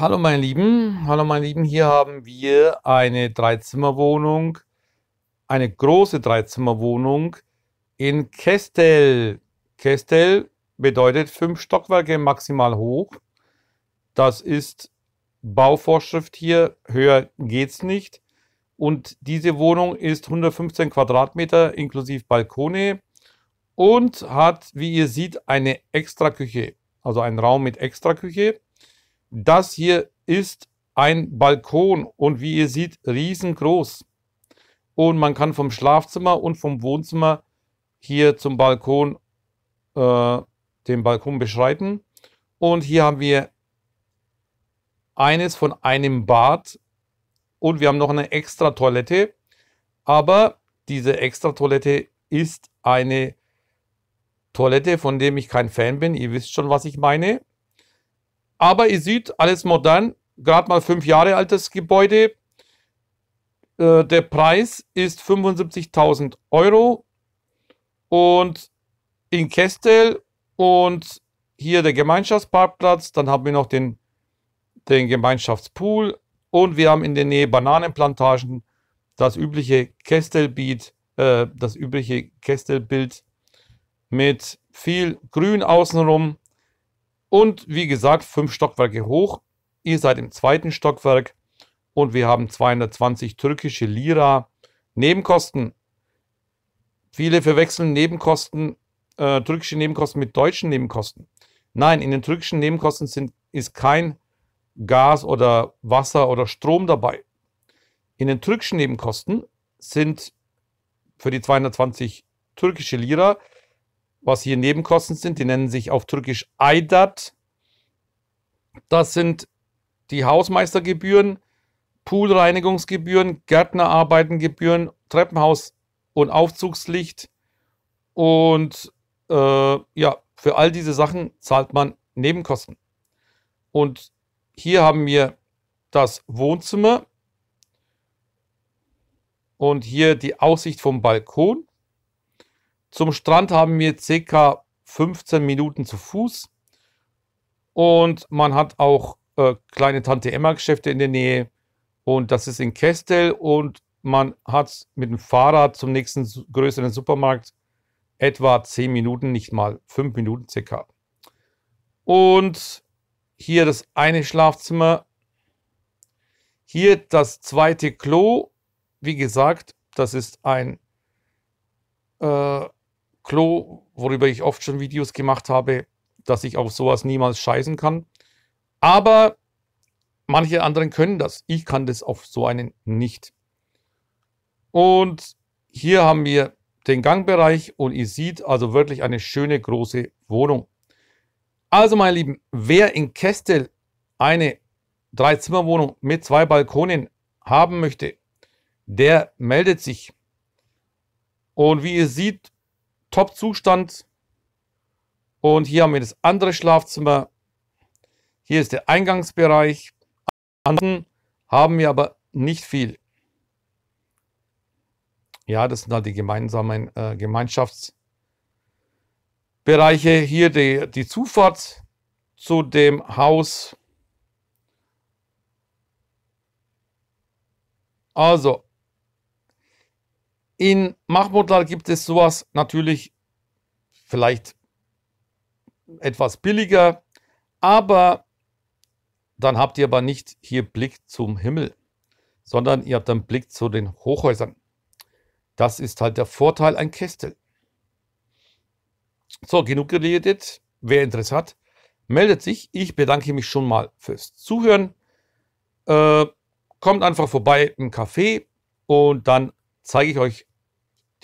Hallo meine Lieben, hallo meine Lieben, hier haben wir eine Dreizimmerwohnung, eine große Dreizimmerwohnung in Kestel. Kestel bedeutet fünf Stockwerke maximal hoch. Das ist Bauvorschrift hier, höher geht es nicht. Und diese Wohnung ist 115 Quadratmeter inklusive Balkone und hat, wie ihr seht, eine Extraküche, also einen Raum mit Extraküche das hier ist ein Balkon und wie ihr seht, riesengroß. Und man kann vom Schlafzimmer und vom Wohnzimmer hier zum Balkon, äh, den Balkon beschreiten. Und hier haben wir eines von einem Bad und wir haben noch eine extra Toilette. Aber diese extra Toilette ist eine Toilette, von der ich kein Fan bin. Ihr wisst schon, was ich meine. Aber ihr seht, alles modern, gerade mal fünf Jahre altes Gebäude. Äh, der Preis ist 75.000 Euro und in Kestel und hier der Gemeinschaftsparkplatz. Dann haben wir noch den, den Gemeinschaftspool und wir haben in der Nähe Bananenplantagen das übliche Kestelbild, äh, das übliche Kestelbild mit viel Grün außenrum und wie gesagt, fünf Stockwerke hoch. Ihr seid im zweiten Stockwerk und wir haben 220 türkische Lira Nebenkosten. Viele verwechseln Nebenkosten, äh, türkische Nebenkosten mit deutschen Nebenkosten. Nein, in den türkischen Nebenkosten sind, ist kein Gas oder Wasser oder Strom dabei. In den türkischen Nebenkosten sind für die 220 türkische Lira was hier Nebenkosten sind. Die nennen sich auf Türkisch Aidat. Das sind die Hausmeistergebühren, Poolreinigungsgebühren, Gärtnerarbeitengebühren, Treppenhaus und Aufzugslicht. Und äh, ja, für all diese Sachen zahlt man Nebenkosten. Und hier haben wir das Wohnzimmer und hier die Aussicht vom Balkon. Zum Strand haben wir ca. 15 Minuten zu Fuß. Und man hat auch äh, kleine Tante Emma-Geschäfte in der Nähe. Und das ist in Kestel. Und man hat mit dem Fahrrad zum nächsten größeren Supermarkt etwa 10 Minuten, nicht mal 5 Minuten ca. Und hier das eine Schlafzimmer. Hier das zweite Klo. Wie gesagt, das ist ein äh, Klo, worüber ich oft schon Videos gemacht habe, dass ich auf sowas niemals scheißen kann. Aber manche anderen können das. Ich kann das auf so einen nicht. Und hier haben wir den Gangbereich und ihr seht also wirklich eine schöne große Wohnung. Also meine Lieben, wer in Kestel eine Dreizimmerwohnung mit zwei Balkonen haben möchte, der meldet sich. Und wie ihr seht, Top-Zustand. Und hier haben wir das andere Schlafzimmer. Hier ist der Eingangsbereich. Anderen haben wir aber nicht viel. Ja, das sind halt die gemeinsamen äh, Gemeinschaftsbereiche. Hier die, die Zufahrt zu dem Haus. Also, in Mahmudlar gibt es sowas natürlich vielleicht etwas billiger, aber dann habt ihr aber nicht hier Blick zum Himmel, sondern ihr habt dann Blick zu den Hochhäusern. Das ist halt der Vorteil ein Kästel. So, genug geredet. Wer Interesse hat, meldet sich. Ich bedanke mich schon mal fürs Zuhören. Äh, kommt einfach vorbei im Café und dann zeige ich euch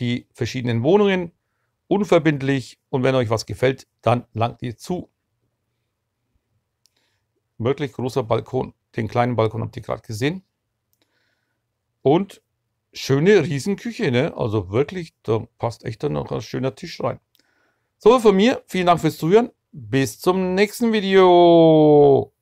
die verschiedenen Wohnungen unverbindlich und wenn euch was gefällt, dann langt ihr zu. Wirklich großer Balkon. Den kleinen Balkon habt ihr gerade gesehen. Und schöne Riesenküche, ne? Also wirklich, da passt echt dann noch ein schöner Tisch rein. So, von mir, vielen Dank fürs Zuhören. Bis zum nächsten Video.